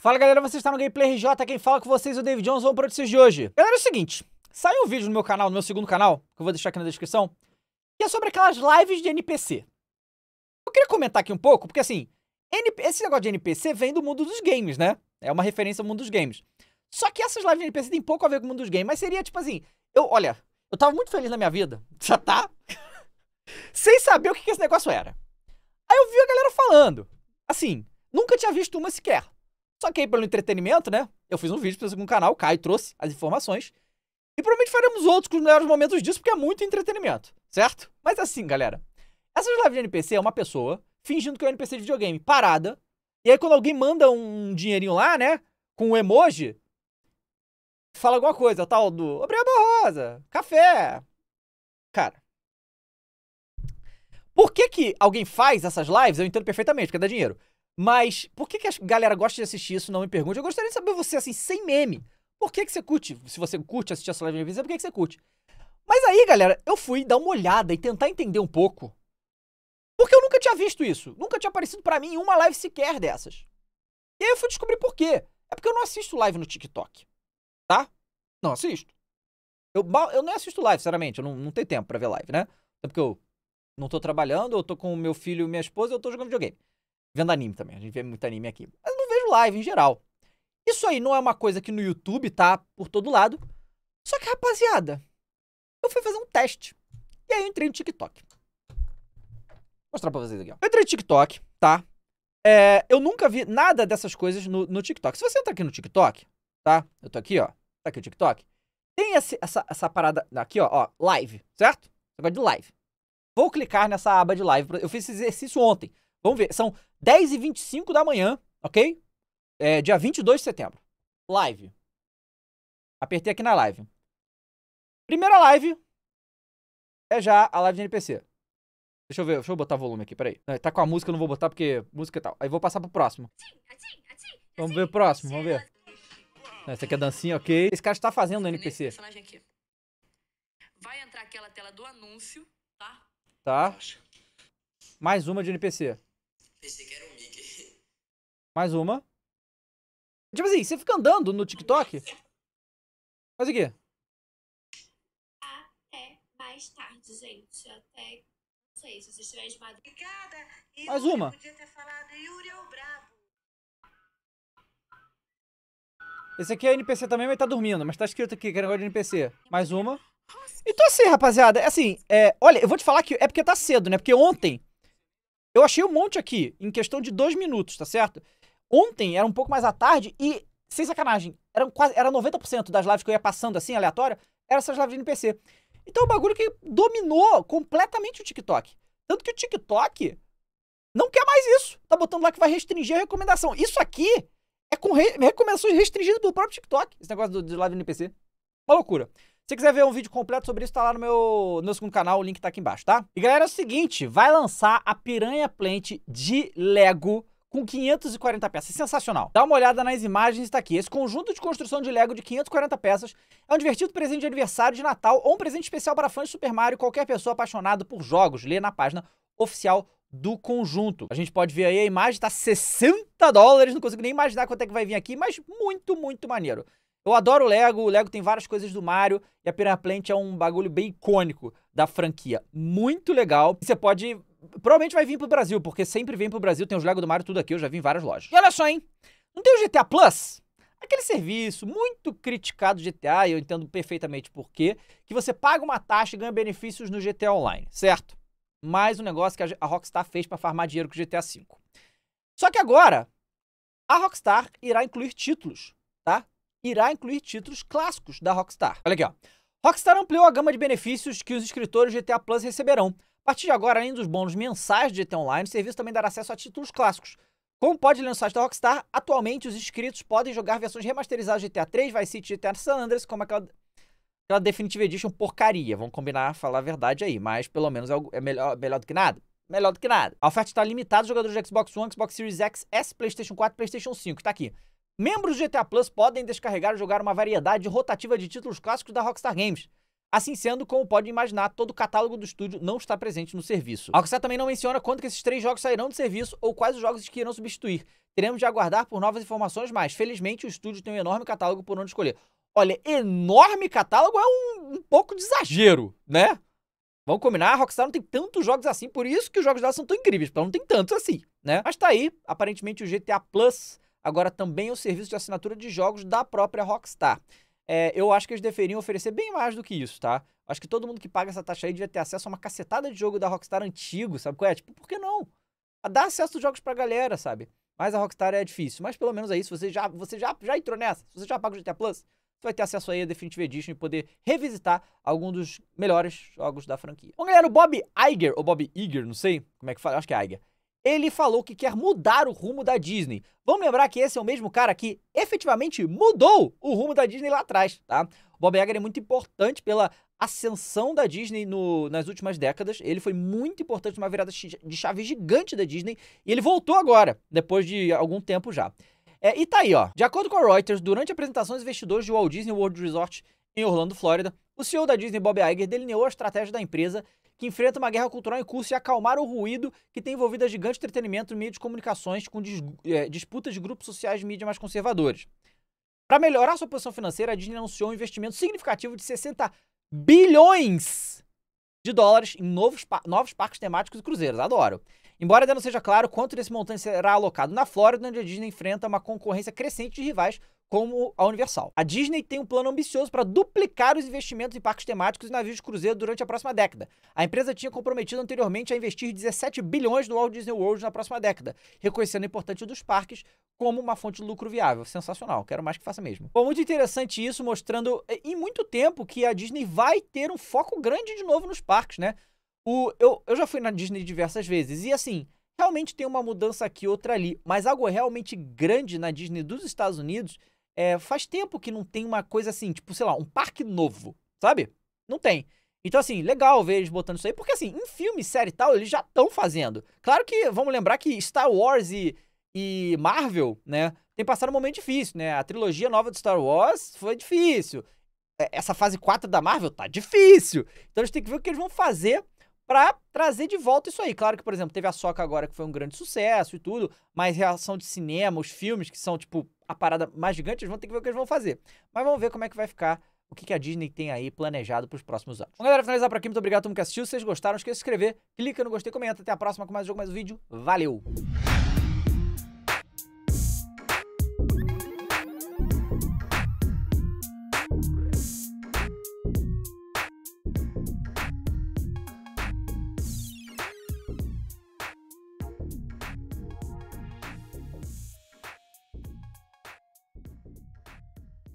Fala galera, você está no Gameplay RJ, quem fala com vocês é o David Jones, vamos para notícias de hoje. Galera, é o seguinte, saiu um vídeo no meu canal, no meu segundo canal, que eu vou deixar aqui na descrição, que é sobre aquelas lives de NPC. Eu queria comentar aqui um pouco, porque assim, esse negócio de NPC vem do mundo dos games, né? É uma referência ao mundo dos games. Só que essas lives de NPC tem pouco a ver com o mundo dos games, mas seria tipo assim, eu, olha, eu tava muito feliz na minha vida, já tá? sem saber o que, que esse negócio era. Aí eu vi a galera falando, assim, nunca tinha visto uma sequer. Só que aí, pelo entretenimento, né? Eu fiz um vídeo pra um canal, o Caio trouxe as informações. E provavelmente faremos outros com os melhores momentos disso, porque é muito entretenimento, certo? Mas assim, galera. Essas lives de NPC é uma pessoa fingindo que é um NPC de videogame, parada. E aí, quando alguém manda um dinheirinho lá, né? Com um emoji, fala alguma coisa, tal do Gabriel Barrosa, café. Cara. Por que, que alguém faz essas lives? Eu entendo perfeitamente, porque dá dinheiro. Mas por que, que a galera gosta de assistir isso? Não me pergunte. Eu gostaria de saber você, assim, sem meme. Por que, que você curte? Se você curte assistir essa live revisão, por que, que você curte? Mas aí, galera, eu fui dar uma olhada e tentar entender um pouco. Porque eu nunca tinha visto isso. Nunca tinha aparecido para mim em uma live sequer dessas. E aí eu fui descobrir por quê. É porque eu não assisto live no TikTok. Tá? Não assisto. Eu, eu assisto live, sinceramente. Eu não, não tenho tempo para ver live, né? É porque eu não tô trabalhando, eu tô com meu filho e minha esposa, eu tô jogando videogame. Vendo anime também. A gente vê muito anime aqui. Mas não vejo live em geral. Isso aí não é uma coisa que no YouTube tá por todo lado. Só que, rapaziada, eu fui fazer um teste. E aí eu entrei no TikTok. Vou mostrar pra vocês aqui, ó. Eu entrei no TikTok, tá? É, eu nunca vi nada dessas coisas no, no TikTok. Se você entrar aqui no TikTok, tá? Eu tô aqui, ó. Tá aqui o TikTok. Tem esse, essa, essa parada aqui, ó, ó. Live, certo? Negócio de live. Vou clicar nessa aba de live. Eu fiz esse exercício ontem. Vamos ver, são 10h25 da manhã, ok? É, dia 22 de setembro. Live. Apertei aqui na live. Primeira live é já a live de NPC. Deixa eu ver, deixa eu botar volume aqui, peraí. Tá com a música, eu não vou botar porque música e é tal. Aí vou passar pro próximo. Vamos ver o próximo, vamos ver. Essa aqui é a dancinha, ok. Esse cara está fazendo NPC. Vai entrar aquela tela do anúncio, tá? Tá. Mais uma de NPC. Pensei que era o Mickey. Mais uma. Tipo assim, você fica andando no TikTok. Faz o quê? Até mais tarde, gente. Até. Não sei se você estiver de madrugada. mais uma. Podia ter falado Yuri é o brabo. Esse aqui é NPC também, mas tá dormindo. Mas tá escrito aqui que é negócio de NPC. Mais uma. Então assim, rapaziada, é assim, é, olha, eu vou te falar que é porque tá cedo, né? Porque ontem eu achei um monte aqui, em questão de dois minutos, tá certo? Ontem era um pouco mais à tarde e, sem sacanagem, eram quase, era 90% das lives que eu ia passando assim, aleatória, eram essas lives de NPC. Então o bagulho que dominou completamente o TikTok. Tanto que o TikTok não quer mais isso. Tá botando lá que vai restringir a recomendação. Isso aqui é com re recomendações restringidas pelo próprio TikTok, esse negócio do, live live NPC. Uma loucura. Se quiser ver um vídeo completo sobre isso, tá lá no meu, no meu segundo canal, o link tá aqui embaixo, tá? E galera, é o seguinte, vai lançar a Piranha Plant de Lego com 540 peças, é sensacional. Dá uma olhada nas imagens, está aqui. Esse conjunto de construção de Lego de 540 peças é um divertido presente de aniversário de Natal ou um presente especial para fãs de Super Mario e qualquer pessoa apaixonada por jogos. Lê na página oficial do conjunto. A gente pode ver aí a imagem, tá 60 dólares, não consigo nem imaginar quanto é que vai vir aqui, mas muito, muito maneiro. Eu adoro o Lego, o Lego tem várias coisas do Mario e a Piranha Plant é um bagulho bem icônico da franquia. Muito legal. Você pode. Provavelmente vai vir pro Brasil, porque sempre vem pro Brasil, tem os Lego do Mario tudo aqui, eu já vi em várias lojas. E olha só, hein? Não tem o GTA Plus? Aquele serviço muito criticado do GTA, e eu entendo perfeitamente por quê, que você paga uma taxa e ganha benefícios no GTA Online, certo? Mais um negócio que a Rockstar fez para farmar dinheiro com o GTA V. Só que agora, a Rockstar irá incluir títulos irá incluir títulos clássicos da Rockstar. Olha aqui, ó. Rockstar ampliou a gama de benefícios que os escritores de GTA Plus receberão. A partir de agora, além dos bônus mensais de GTA Online, o serviço também dará acesso a títulos clássicos. Como pode ler no site da Rockstar, atualmente os inscritos podem jogar versões remasterizadas de GTA 3, Vice City e GTA San Andreas, como aquela, aquela Definitive Edition porcaria. Vamos combinar, falar a verdade aí, mas pelo menos é, é melhor, melhor do que nada melhor do que nada. A oferta está limitada aos jogadores de Xbox One, Xbox Series X, S, PlayStation 4 PlayStation 5. Tá aqui membros do GTA Plus podem descarregar e jogar uma variedade rotativa de títulos clássicos da Rockstar Games. Assim sendo, como pode imaginar, todo o catálogo do estúdio não está presente no serviço. A Rockstar também não menciona quando que esses três jogos sairão do serviço ou quais os jogos que irão substituir. Teremos de aguardar por novas informações, mas felizmente o estúdio tem um enorme catálogo por onde escolher. Olha, enorme catálogo é um, um pouco de exagero, né? Vamos combinar, a Rockstar não tem tantos jogos assim, por isso que os jogos dela são tão incríveis, porque ela não tem tantos assim, né? Mas tá aí, aparentemente o GTA Plus agora também o serviço de assinatura de jogos da própria Rockstar. É, eu acho que eles deveriam oferecer bem mais do que isso, tá? Acho que todo mundo que paga essa taxa aí devia ter acesso a uma cacetada de jogo da Rockstar antigo, sabe qual é? Tipo, por que não? A ah, dar acesso aos jogos pra galera, sabe? Mas a Rockstar é difícil. Mas pelo menos aí, se você já, você já, já entrou nessa, se você já paga o GTA Plus, você vai ter acesso aí a Definitive Edition e poder revisitar algum dos melhores jogos da franquia. Bom, galera, o Bob Iger, ou Bob Iger, não sei como é que fala, acho que é Iger ele falou que quer mudar o rumo da Disney. Vamos lembrar que esse é o mesmo cara que efetivamente mudou o rumo da Disney lá atrás, tá? O Bob Iger é muito importante pela ascensão da Disney no, nas últimas décadas. Ele foi muito importante numa virada de chave gigante da Disney e ele voltou agora, depois de algum tempo já. É, e tá aí, ó. De acordo com a Reuters, durante a apresentação aos investidores de Walt Disney World Resort em Orlando, Flórida, o CEO da Disney, Bob Iger, delineou a estratégia da empresa que enfrenta uma guerra cultural em curso e acalmar o ruído que tem envolvido a gigante entretenimento e meio de comunicações com dis é, disputas de grupos sociais de mídia mais conservadores. Para melhorar sua posição financeira, a Disney anunciou um investimento significativo de 60 bilhões de dólares em novos, pa novos parques temáticos e cruzeiros. Adoro. Embora ainda não seja claro quanto desse montante será alocado na Flórida, onde a Disney enfrenta uma concorrência crescente de rivais como a Universal. A Disney tem um plano ambicioso para duplicar os investimentos em parques temáticos e navios de cruzeiro durante a próxima década. A empresa tinha comprometido anteriormente a investir 17 bilhões no Walt Disney World na próxima década, reconhecendo a importância dos parques como uma fonte de lucro viável. Sensacional, quero mais que faça mesmo. Bom, muito interessante isso, mostrando eh, em muito tempo que a Disney vai ter um foco grande de novo nos parques, né? O, eu, eu já fui na Disney diversas vezes e assim, realmente tem uma mudança aqui, outra ali, mas algo realmente grande na Disney dos Estados Unidos é, faz tempo que não tem uma coisa assim, tipo, sei lá, um parque novo, sabe? Não tem. Então, assim, legal ver eles botando isso aí, porque, assim, em filme, série e tal, eles já estão fazendo. Claro que, vamos lembrar que Star Wars e, e Marvel, né, tem passado um momento difícil, né? A trilogia nova de Star Wars foi difícil. É, essa fase 4 da Marvel tá difícil. Então, a gente tem que ver o que eles vão fazer para trazer de volta isso aí. Claro que, por exemplo, teve a Soca agora, que foi um grande sucesso e tudo, mas reação de cinema, os filmes que são, tipo, a parada mais gigante, eles vão ter que ver o que eles vão fazer. Mas vamos ver como é que vai ficar o que, a Disney tem aí planejado para os próximos anos. Bom, galera, finalizar por aqui. Muito obrigado a todo mundo que assistiu. Se vocês gostaram, não esqueça de se inscrever, clica no gostei, comenta. Até a próxima com mais um jogo, mais um vídeo. Valeu!